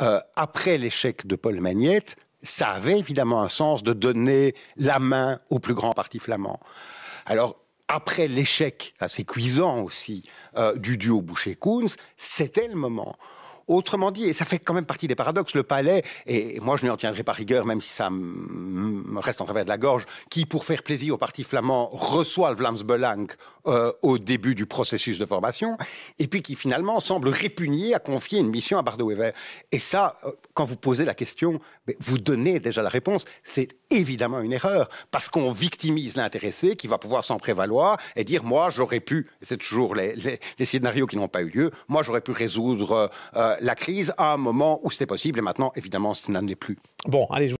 Euh, après l'échec de Paul Magnette, ça avait évidemment un sens de donner la main au plus grand parti flamand. Alors, après l'échec assez cuisant aussi euh, du duo Boucher-Kunz, c'était le moment Autrement dit, et ça fait quand même partie des paradoxes, le palais, et moi je n'y en tiendrai pas rigueur, même si ça me reste en travers de la gorge, qui, pour faire plaisir au parti flamand, reçoit le Vlaams Belang euh, au début du processus de formation, et puis qui finalement semble répugner à confier une mission à Bardo Wever. Et ça, euh, quand vous posez la question, vous donnez déjà la réponse, c'est évidemment une erreur, parce qu'on victimise l'intéressé qui va pouvoir s'en prévaloir et dire, moi j'aurais pu, c'est toujours les, scénarios qui n'ont pas eu lieu, moi j'aurais pu résoudre... Euh, la crise à un moment où c'était possible, et maintenant, évidemment, ce n'en est plus. Bon, allez, je